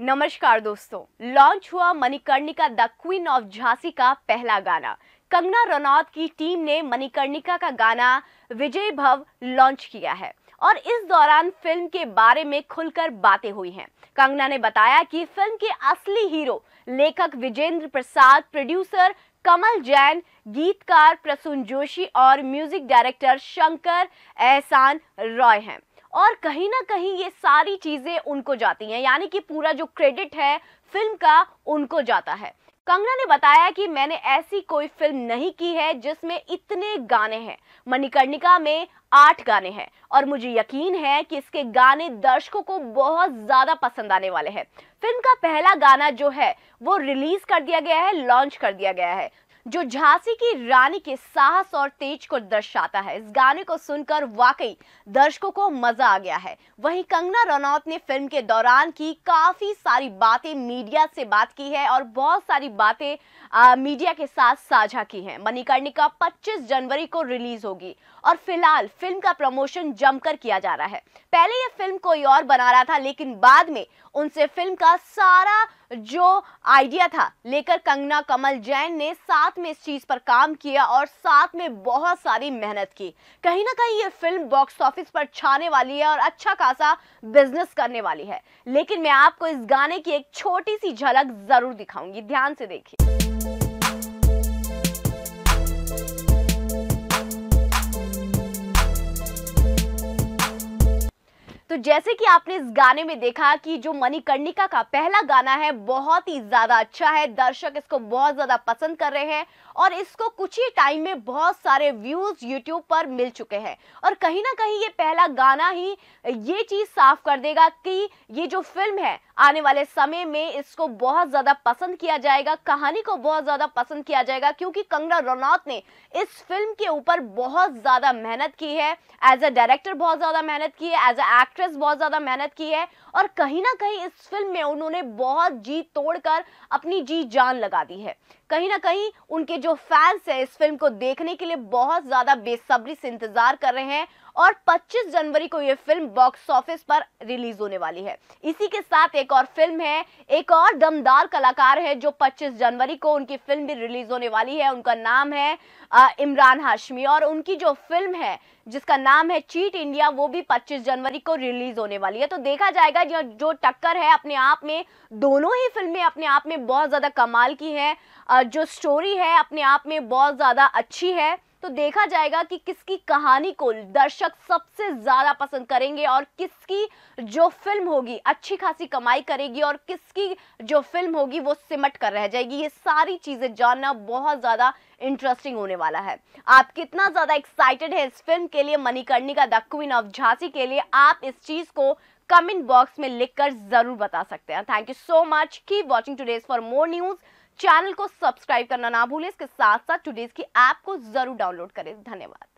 नमस्कार दोस्तों लॉन्च हुआ Manikarnika the queen of Jhansi का पहला गाना कंगना रनौत की टीम ने मणिकर्णिका का गाना विजय भव लॉन्च किया है और इस दौरान फिल्म के बारे में खुलकर बातें हुई हैं कंगना ने बताया कि फिल्म के असली हीरो लेखक विजेंद्र प्रसाद प्रोड्यूसर कमल जैन गीतकार प्रसून जोशी और म्यूजिक डायरेक्टर शंकर एहसान रॉय हैं और कहीं ना कहीं ये सारी चीज़ें उनको जाती हैं यानी कि पूरा जो क्रेडिट है फिल्म का उनको जाता है कंगना ने बताया कि मैंने ऐसी कोई फिल्म नहीं की है जिसमें इतने गाने हैं मणिकर्णिका में आठ गाने हैं और मुझे यकीन है कि इसके गाने दर्शकों को बहुत ज़्यादा पसंद आने वाले हैं फिल्म का पहला गाना जो है वो रिलीज़ कर दिया गया है लॉन्च कर दिया गया है जो झांसी की रानी के साहस और तेज को दर्शाता है इस गाने को सुनकर वाकई दर्शकों को मजा आ गया है वहीं कंगना रनौत ने फिल्म के दौरान की काफी सारी बातें मीडिया से बात की है और बहुत सारी बातें मीडिया के साथ साझा की हैं मणिकर्णिका 25 जनवरी को रिलीज होगी और फिलहाल फिल्म का प्रमोशन जमकर किया जा रहा है पहले यह फिल्म कोई और बना रहा था लेकिन बाद में उनसे फिल्म का सारा जो आइडिया था लेकर कंगना कमल जैन ने साथ में इस चीज पर काम किया और साथ में बहुत सारी मेहनत की कहीं ना कहीं ये फिल्म बॉक्स ऑफिस पर छाने वाली है और अच्छा खासा बिजनेस करने वाली है लेकिन मैं आपको इस गाने की एक छोटी सी झलक जरूर दिखाऊंगी ध्यान से देखिए तो जैसे कि आपने इस गाने में देखा कि जो मणिकर्णिका का पहला गाना है बहुत ही ज़्यादा अच्छा है दर्शक इसको बहुत ज़्यादा पसंद कर रहे हैं और इसको कुछ ही टाइम में बहुत सारे व्यूज़ यूट्यूब पर मिल चुके हैं और कहीं ना कहीं ये पहला गाना ही ये चीज़ साफ कर देगा कि ये जो फिल्म है आने वाले समय में इसको बहुत ज़्यादा पसंद किया जाएगा कहानी को बहुत ज़्यादा पसंद किया जाएगा क्योंकि कंगना रनौत ने इस फिल्म के ऊपर बहुत ज़्यादा मेहनत की है एज अ डायरेक्टर बहुत ज़्यादा मेहनत की है एज अ एक्ट्रेस एक्ट्रेस बहुत ज़्यादा मेहनत की है और कहीं ना कहीं इस फिल्म में उन्होंने बहुत जी तोड़कर अपनी जी जान लगा दी है कहीं ना कहीं उनके जो फैंस हैं इस फिल्म को देखने के लिए बहुत ज़्यादा बेसब्री से इंतज़ार कर रहे हैं और 25 जनवरी को ये फिल्म बॉक्स ऑफिस पर रिलीज होने वाली है इसी के साथ एक और फिल्म है एक और दमदार कलाकार है जो 25 जनवरी को उनकी फिल्म भी रिलीज होने वाली है उनका नाम है इमरान हाशमी और उनकी जो फिल्म है जिसका नाम है चीट इंडिया वो भी 25 जनवरी को रिलीज होने वाली है तो देखा जाएगा जो जो टक्कर है अपने आप में दोनों ही फिल्में अपने आप में बहुत ज़्यादा कमाल की है जो स्टोरी है अपने आप में बहुत ज़्यादा अच्छी है तो देखा जाएगा कि किसकी कहानी को दर्शक सबसे ज़्यादा पसंद करेंगे और किसकी जो फिल्म होगी अच्छी खासी कमाई करेगी और किसकी जो फिल्म होगी वो सिमट कर रह जाएगी ये सारी चीज़ें जानना बहुत ज़्यादा इंटरेस्टिंग होने वाला है आप कितना ज़्यादा एक्साइटेड है इस फिल्म के लिए का द क्वीन ऑफ झांसी के लिए आप इस चीज़ को कमेंट बॉक्स में लिखकर ज़रूर बता सकते हैं thank you so much keep watching today's for more news channel को सब्सक्राइब करना ना भूलें इसके साथ साथ टुडेज की ऐप को जरूर डाउनलोड करें धन्यवाद